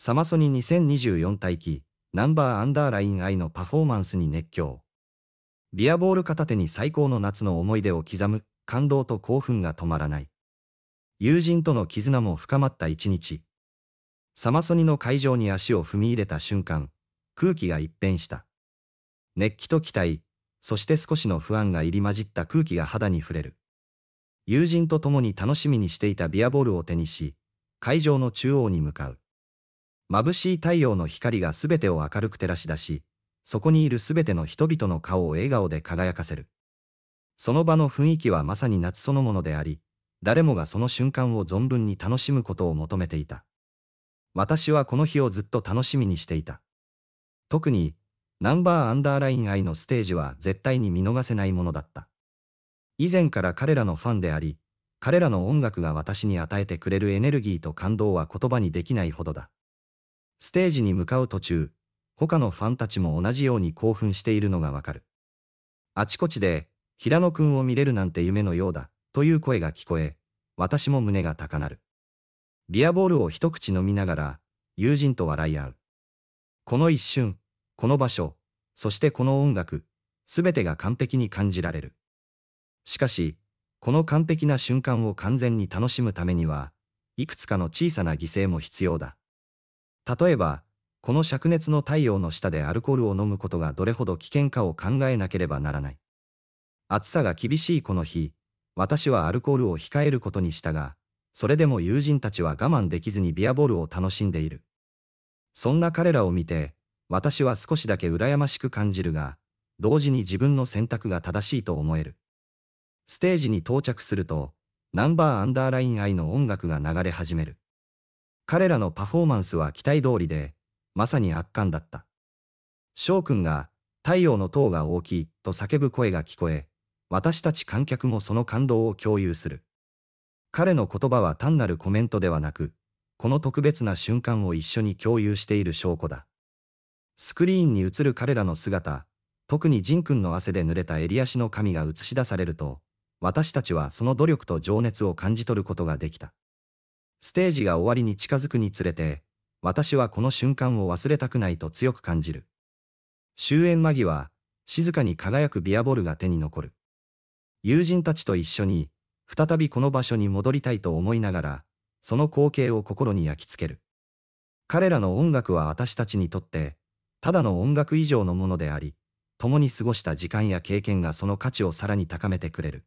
サマソニ2024大機、ナンバーアンダーラインイのパフォーマンスに熱狂。ビアボール片手に最高の夏の思い出を刻む、感動と興奮が止まらない。友人との絆も深まった一日。サマソニの会場に足を踏み入れた瞬間、空気が一変した。熱気と期待、そして少しの不安が入り混じった空気が肌に触れる。友人と共に楽しみにしていたビアボールを手にし、会場の中央に向かう。眩しい太陽の光がすべてを明るく照らし出し、そこにいるすべての人々の顔を笑顔で輝かせる。その場の雰囲気はまさに夏そのものであり、誰もがその瞬間を存分に楽しむことを求めていた。私はこの日をずっと楽しみにしていた。特に、ナンバーアンダーライン愛のステージは絶対に見逃せないものだった。以前から彼らのファンであり、彼らの音楽が私に与えてくれるエネルギーと感動は言葉にできないほどだ。ステージに向かう途中、他のファンたちも同じように興奮しているのがわかる。あちこちで、平野くんを見れるなんて夢のようだ、という声が聞こえ、私も胸が高鳴る。ビアボールを一口飲みながら、友人と笑い合う。この一瞬、この場所、そしてこの音楽、すべてが完璧に感じられる。しかし、この完璧な瞬間を完全に楽しむためには、いくつかの小さな犠牲も必要だ。例えば、この灼熱の太陽の下でアルコールを飲むことがどれほど危険かを考えなければならない。暑さが厳しいこの日、私はアルコールを控えることにしたが、それでも友人たちは我慢できずにビアボールを楽しんでいる。そんな彼らを見て、私は少しだけ羨ましく感じるが、同時に自分の選択が正しいと思える。ステージに到着すると、ナンバーアンダーライン I の音楽が流れ始める。彼らのパフォーマンスは期待通りで、まさに圧巻だった。翔くんが、太陽の塔が大きいと叫ぶ声が聞こえ、私たち観客もその感動を共有する。彼の言葉は単なるコメントではなく、この特別な瞬間を一緒に共有している証拠だ。スクリーンに映る彼らの姿、特にジン君の汗で濡れた襟足の髪が映し出されると、私たちはその努力と情熱を感じ取ることができた。ステージが終わりに近づくにつれて、私はこの瞬間を忘れたくないと強く感じる。終演間際、静かに輝くビアボルが手に残る。友人たちと一緒に、再びこの場所に戻りたいと思いながら、その光景を心に焼き付ける。彼らの音楽は私たちにとって、ただの音楽以上のものであり、共に過ごした時間や経験がその価値をさらに高めてくれる。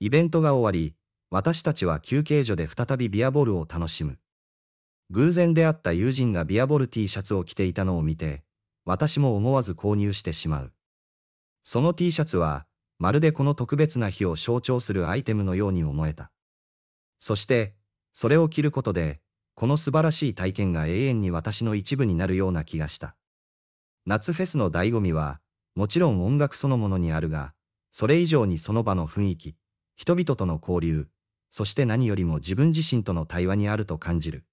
イベントが終わり、私たちは休憩所で再びビアボールを楽しむ。偶然出会った友人がビアボル T シャツを着ていたのを見て、私も思わず購入してしまう。その T シャツは、まるでこの特別な日を象徴するアイテムのように思えた。そして、それを着ることで、この素晴らしい体験が永遠に私の一部になるような気がした。夏フェスの醍醐味は、もちろん音楽そのものにあるが、それ以上にその場の雰囲気、人々との交流、そして何よりも自分自身との対話にあると感じる。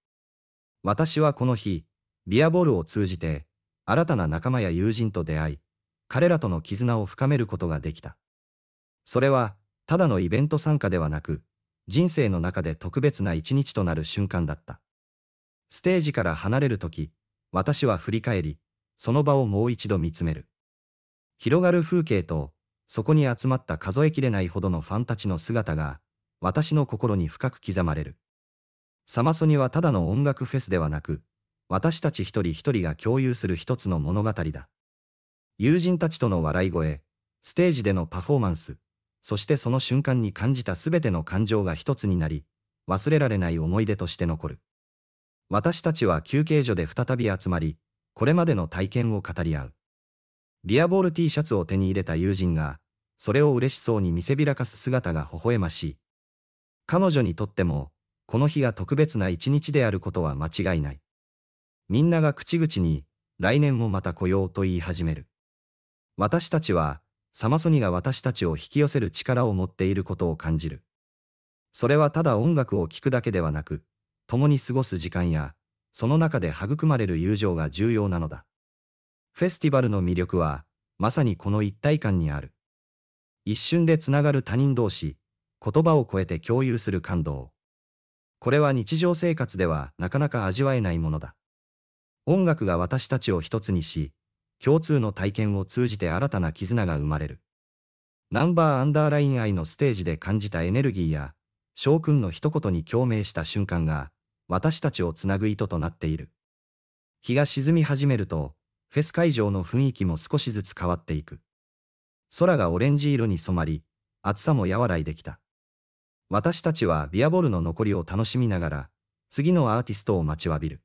私はこの日、ビアボールを通じて、新たな仲間や友人と出会い、彼らとの絆を深めることができた。それは、ただのイベント参加ではなく、人生の中で特別な一日となる瞬間だった。ステージから離れるとき、私は振り返り、その場をもう一度見つめる。広がる風景と、そこに集まった数えきれないほどのファンたちの姿が、私の心に深く刻まれる。サマソニはただの音楽フェスではなく、私たち一人一人が共有する一つの物語だ。友人たちとの笑い声、ステージでのパフォーマンス、そしてその瞬間に感じた全ての感情が一つになり、忘れられない思い出として残る。私たちは休憩所で再び集まり、これまでの体験を語り合う。リアボール T シャツを手に入れた友人が、それを嬉しそうに見せびらかす姿が微笑ましい。彼女にとっても、この日が特別な一日であることは間違いない。みんなが口々に、来年もまた来ようと言い始める。私たちは、サマソニが私たちを引き寄せる力を持っていることを感じる。それはただ音楽を聴くだけではなく、共に過ごす時間や、その中で育まれる友情が重要なのだ。フェスティバルの魅力は、まさにこの一体感にある。一瞬でつながる他人同士、言葉を超えて共有する感動。これは日常生活ではなかなか味わえないものだ。音楽が私たちを一つにし、共通の体験を通じて新たな絆が生まれる。ナンバーアンダーライン愛のステージで感じたエネルギーや、翔くんの一言に共鳴した瞬間が、私たちをつなぐ糸となっている。日が沈み始めると、フェス会場の雰囲気も少しずつ変わっていく。空がオレンジ色に染まり、暑さも和らいできた。私たちはビアボルの残りを楽しみながら、次のアーティストを待ちわびる。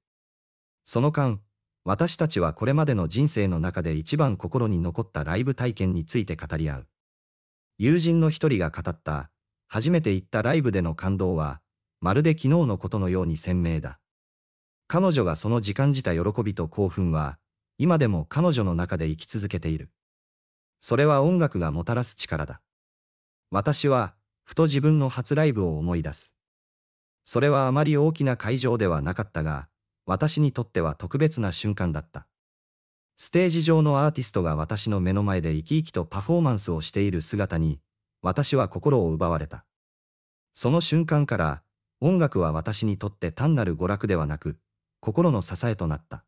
その間、私たちはこれまでの人生の中で一番心に残ったライブ体験について語り合う。友人の一人が語った、初めて行ったライブでの感動は、まるで昨日のことのように鮮明だ。彼女がその時間じた喜びと興奮は、今でも彼女の中で生き続けている。それは音楽がもたらす力だ。私は、ふと自分の初ライブを思い出す。それはあまり大きな会場ではなかったが、私にとっては特別な瞬間だった。ステージ上のアーティストが私の目の前で生き生きとパフォーマンスをしている姿に、私は心を奪われた。その瞬間から、音楽は私にとって単なる娯楽ではなく、心の支えとなった。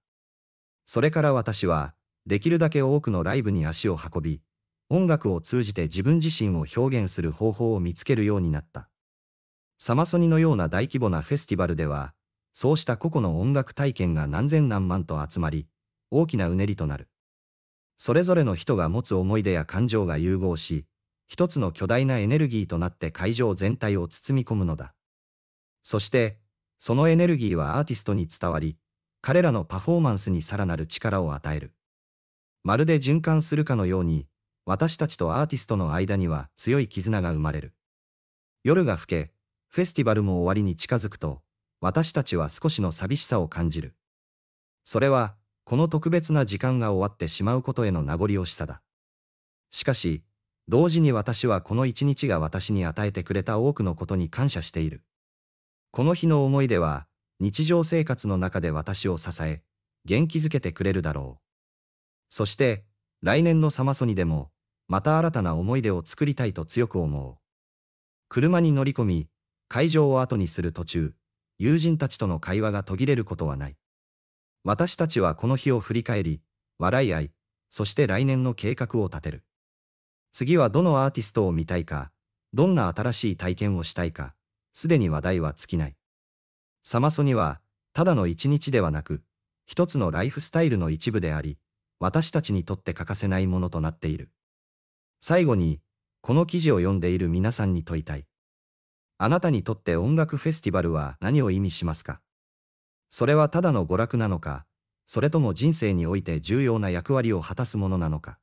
それから私は、できるだけ多くのライブに足を運び、音楽を通じて自分自身を表現する方法を見つけるようになった。サマソニのような大規模なフェスティバルでは、そうした個々の音楽体験が何千何万と集まり、大きなうねりとなる。それぞれの人が持つ思い出や感情が融合し、一つの巨大なエネルギーとなって会場全体を包み込むのだ。そして、そのエネルギーはアーティストに伝わり、彼らのパフォーマンスにさらなる力を与える。まるで循環するかのように、私たちとアーティストの間には強い絆が生まれる。夜が更け、フェスティバルも終わりに近づくと、私たちは少しの寂しさを感じる。それは、この特別な時間が終わってしまうことへの名残惜しさだ。しかし、同時に私はこの一日が私に与えてくれた多くのことに感謝している。この日の思い出は、日常生活の中で私を支え、元気づけてくれるだろう。そして、来年のサマソニでも、また新たな思い出を作りたいと強く思う。車に乗り込み、会場を後にする途中、友人たちとの会話が途切れることはない。私たちはこの日を振り返り、笑い合い、そして来年の計画を立てる。次はどのアーティストを見たいか、どんな新しい体験をしたいか、すでに話題は尽きない。サマソニは、ただの一日ではなく、一つのライフスタイルの一部であり、私たちにとって欠かせないものとなっている。最後に、この記事を読んでいる皆さんに問いたい。あなたにとって音楽フェスティバルは何を意味しますかそれはただの娯楽なのか、それとも人生において重要な役割を果たすものなのか。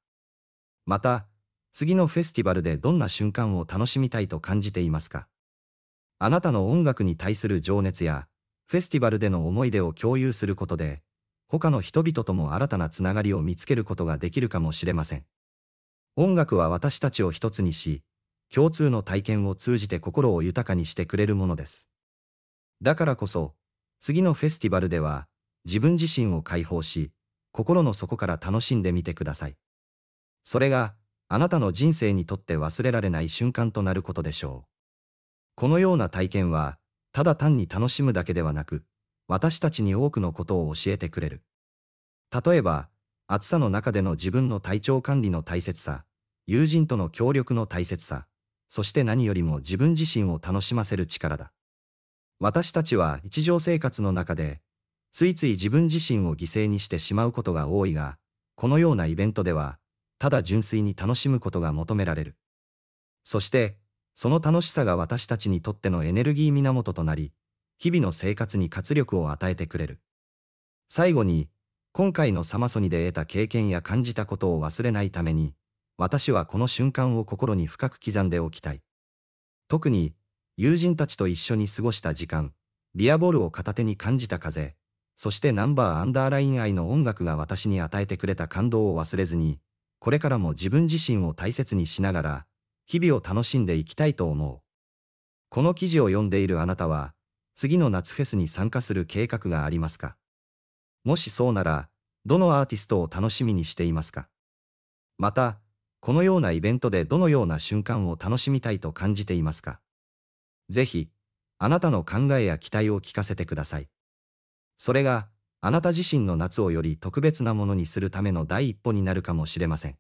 また、次のフェスティバルでどんな瞬間を楽しみたいと感じていますかあなたの音楽に対する情熱や、フェスティバルでの思い出を共有することで、他の人々とも新たなつながりを見つけることができるかもしれません。音楽は私たちを一つにし、共通の体験を通じて心を豊かにしてくれるものです。だからこそ、次のフェスティバルでは、自分自身を解放し、心の底から楽しんでみてください。それが、あなたの人生にとって忘れられない瞬間となることでしょう。このような体験は、ただ単に楽しむだけではなく、私たちに多くのことを教えてくれる。例えば、暑さの中での自分の体調管理の大切さ、友人との協力の大切さ、そして何よりも自分自身を楽しませる力だ。私たちは日常生活の中で、ついつい自分自身を犠牲にしてしまうことが多いが、このようなイベントでは、ただ純粋に楽しむことが求められる。そして、その楽しさが私たちにとってのエネルギー源となり、日々の生活に活力を与えてくれる。最後に、今回のサマソニで得た経験や感じたことを忘れないために、私はこの瞬間を心に深く刻んでおきたい。特に、友人たちと一緒に過ごした時間、ビアボールを片手に感じた風、そしてナンバーアンダーライン愛の音楽が私に与えてくれた感動を忘れずに、これからも自分自身を大切にしながら、日々を楽しんでいきたいと思う。この記事を読んでいるあなたは、次の夏フェスに参加する計画がありますかもしそうなら、どのアーティストを楽しみにしていますかまた、このようなイベントでどのような瞬間を楽しみたいと感じていますかぜひ、あなたの考えや期待を聞かせてください。それが、あなた自身の夏をより特別なものにするための第一歩になるかもしれません。